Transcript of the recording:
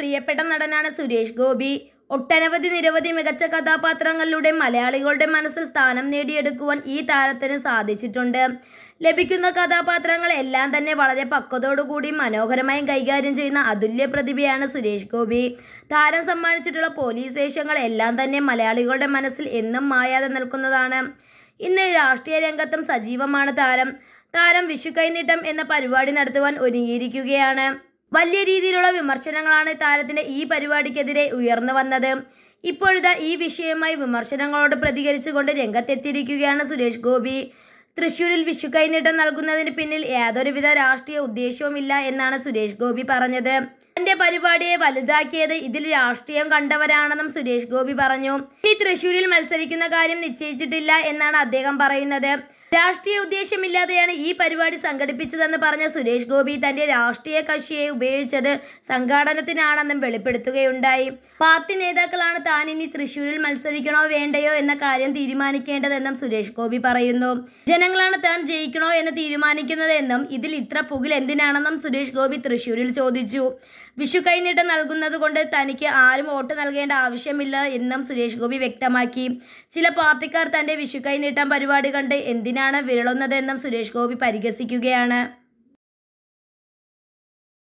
പ്രിയപ്പെട്ട നടനാണ് സുരേഷ് ഗോപി ഒട്ടനവധി നിരവധി മികച്ച കഥാപാത്രങ്ങളിലൂടെ മലയാളികളുടെ മനസ്സിൽ സ്ഥാനം നേടിയെടുക്കുവാൻ ഈ താരത്തിന് സാധിച്ചിട്ടുണ്ട് ലഭിക്കുന്ന കഥാപാത്രങ്ങൾ എല്ലാം തന്നെ വളരെ പക്വതോടുകൂടി മനോഹരമായും കൈകാര്യം ചെയ്യുന്ന അതുല്യ പ്രതിഭയാണ് സുരേഷ് ഗോപി താരം സമ്മാനിച്ചിട്ടുള്ള പോലീസ് വേഷങ്ങൾ എല്ലാം തന്നെ മലയാളികളുടെ മനസ്സിൽ എന്നും മായാതെ നിൽക്കുന്നതാണ് ഇന്ന് രാഷ്ട്രീയ രംഗത്തും സജീവമാണ് താരം താരം വിഷു കൈനീട്ടം എന്ന പരിപാടി നടത്തുവാൻ ഒരുങ്ങിയിരിക്കുകയാണ് വലിയ രീതിയിലുള്ള വിമർശനങ്ങളാണ് താരത്തിൻ്റെ ഈ പരിപാടിക്കെതിരെ ഉയർന്നു വന്നത് ഇപ്പോഴത്തെ ഈ വിഷയവുമായി വിമർശനങ്ങളോട് പ്രതികരിച്ചുകൊണ്ട് രംഗത്തെത്തിയിരിക്കുകയാണ് സുരേഷ് ഗോപി തൃശ്ശൂരിൽ വിഷു കൈനീട്ടം നൽകുന്നതിന് പിന്നിൽ യാതൊരുവിധ രാഷ്ട്രീയ ഉദ്ദേശവുമില്ല എന്നാണ് സുരേഷ് ഗോപി പറഞ്ഞത് തന്റെ പരിപാടിയെ വലുതാക്കിയത് ഇതിൽ രാഷ്ട്രീയം കണ്ടവരാണെന്നും സുരേഷ് ഗോപി പറഞ്ഞു ഇനി തൃശ്ശൂരിൽ മത്സരിക്കുന്ന കാര്യം നിശ്ചയിച്ചിട്ടില്ല എന്നാണ് അദ്ദേഹം പറയുന്നത് രാഷ്ട്രീയ ഉദ്ദേശമില്ലാതെയാണ് ഈ പരിപാടി സംഘടിപ്പിച്ചതെന്ന് പറഞ്ഞ സുരേഷ് ഗോപി തന്റെ രാഷ്ട്രീയ കക്ഷിയെ ഉപയോഗിച്ചത് സംഘാടനത്തിനാണെന്നും വെളിപ്പെടുത്തുകയുണ്ടായി പാർട്ടി നേതാക്കളാണ് താൻ ഇനി തൃശൂരിൽ മത്സരിക്കണോ വേണ്ടയോ എന്ന കാര്യം തീരുമാനിക്കേണ്ടതെന്നും സുരേഷ് ഗോപി പറയുന്നു ജനങ്ങളാണ് താൻ ജയിക്കണോ എന്ന് തീരുമാനിക്കുന്നതെന്നും ഇതിൽ ഇത്ര പുകിൽ എന്തിനാണെന്നും സുരേഷ് ഗോപി തൃശൂരിൽ ചോദിച്ചു വിഷു കൈനീട്ടം നൽകുന്നത് കൊണ്ട് തനിക്ക് ആരും വോട്ട് നൽകേണ്ട ആവശ്യമില്ല എന്നും സുരേഷ് ഗോപി വ്യക്തമാക്കി ചില പാർട്ടിക്കാർ തന്റെ വിഷു കൈനീട്ടം പരിപാടി കണ്ട് എന്തിനാണ് എന്തിനാണ് വിരളുന്നതെന്നും സുരേഷ് ഗോപി പരിഹസിക്കുകയാണ്